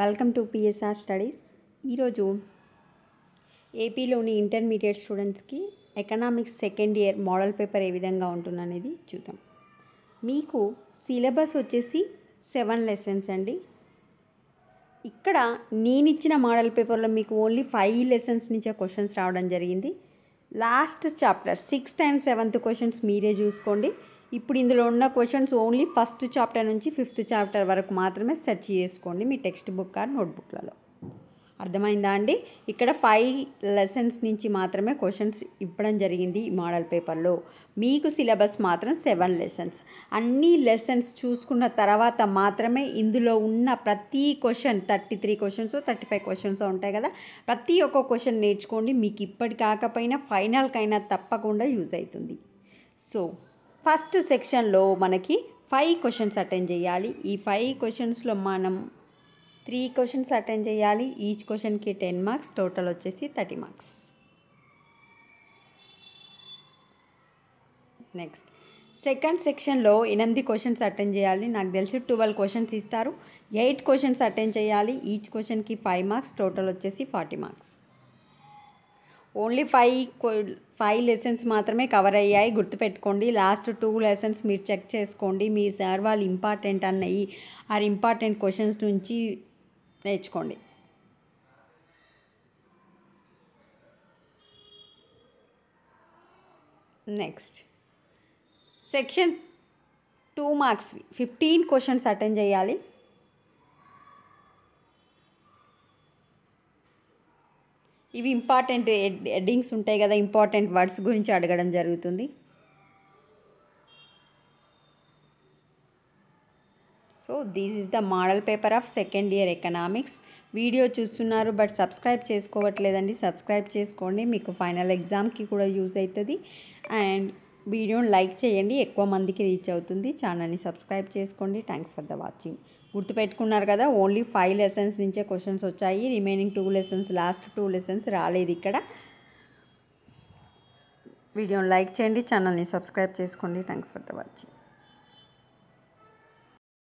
welcome to PSR studies ఈరోజు ఏపీలోని intermediate స్టూడెంట్స్కి economics second year model paper ఏ విధంగా ఉంటుందనేది చూద్దాం మీకు సిలబస్ వచ్చేసి సెవెన్ లెసన్స్ అండి ఇక్కడ నేను ఇచ్చిన మోడల్ పేపర్లో మీకు ఓన్లీ ఫైవ్ లెసన్స్ నుంచే క్వశ్చన్స్ రావడం జరిగింది last chapter sixth and seventh questions మీరే చూసుకోండి ఇప్పుడు ఇందులో ఉన్న క్వశ్చన్స్ ఓన్లీ ఫస్ట్ చాప్టర్ నుంచి ఫిఫ్త్ చాప్టర్ వరకు మాత్రమే సెర్చ్ చేసుకోండి మీ టెక్స్ట్ బుక్ ఆర్ నోట్బుక్లలో అర్థమైందా అండి ఇక్కడ ఫైవ్ లెసన్స్ నుంచి మాత్రమే క్వశ్చన్స్ ఇవ్వడం జరిగింది ఈ మోడల్ పేపర్లో మీకు సిలబస్ మాత్రం సెవెన్ లెసన్స్ అన్ని లెసన్స్ చూసుకున్న తర్వాత మాత్రమే ఇందులో ఉన్న ప్రతి question thirty three questions thirty five questions ఉంటాయి కదా ప్రతి ఒక్క క్వశ్చన్ నేర్చుకోండి మీకు ఇప్పటికాకపోయినా ఫైనల్కైనా తప్పకుండా యూజ్ అవుతుంది సో ఫస్ట్ సెక్షన్లో మనకి ఫైవ్ క్వశ్చన్స్ అటెండ్ చేయాలి ఈ ఫైవ్ క్వశ్చన్స్లో మనం త్రీ క్వశ్చన్స్ అటెండ్ చేయాలి ఈచ్ క్వశ్చన్కి టెన్ మార్క్స్ టోటల్ వచ్చేసి థర్టీ మార్క్స్ నెక్స్ట్ సెకండ్ సెక్షన్లో ఎనిమిది క్వశ్చన్స్ అటెండ్ చేయాలి నాకు తెలిసి ట్వెల్వ్ క్వశ్చన్స్ ఇస్తారు ఎయిట్ క్వశ్చన్స్ అటెండ్ చేయాలి ఈచ్ క్వశ్చన్కి ఫైవ్ మార్క్స్ టోటల్ వచ్చేసి forty marks only five five lessons మాత్రమే కవర్ అయ్యాయి గుర్తుపెట్టుకోండి లాస్ట్ టూ లెసన్స్ మీరు చెక్ చేసుకోండి మీ సార్ వాళ్ళు ఇంపార్టెంట్ అన్నయ్యి ఆ ఇంపార్టెంట్ క్వశ్చన్స్ నుంచి నేర్చుకోండి next section two marks fifteen questions attend చేయాలి ఇవి ఇంపార్టెంట్ హెడ్డింగ్స్ ఉంటాయి కదా ఇంపార్టెంట్ వర్డ్స్ గురించి అడగడం జరుగుతుంది so this is the model paper of second year economics video చూస్తున్నారు బట్ సబ్స్క్రైబ్ చేసుకోవట్లేదండి సబ్స్క్రైబ్ చేసుకోండి మీకు ఫైనల్ ఎగ్జామ్కి కూడా యూజ్ అవుతుంది అండ్ వీడియోని లైక్ చేయండి ఎక్కువ మందికి రీచ్ అవుతుంది ఛానల్ని సబ్స్క్రైబ్ చేసుకోండి థ్యాంక్స్ ఫర్ ద వాచింగ్ గుర్తుపెట్టుకున్నారు కదా ఓన్లీ ఫైవ్ లెసన్స్ నుంచే క్వశ్చన్స్ వచ్చాయి remaining two lessons last two lessons రాలేదు ఇక్కడ వీడియోని లైక్ చేయండి ఛానల్ని సబ్స్క్రైబ్ చేసుకోండి థ్యాంక్స్ ఫర్ ద వాచింగ్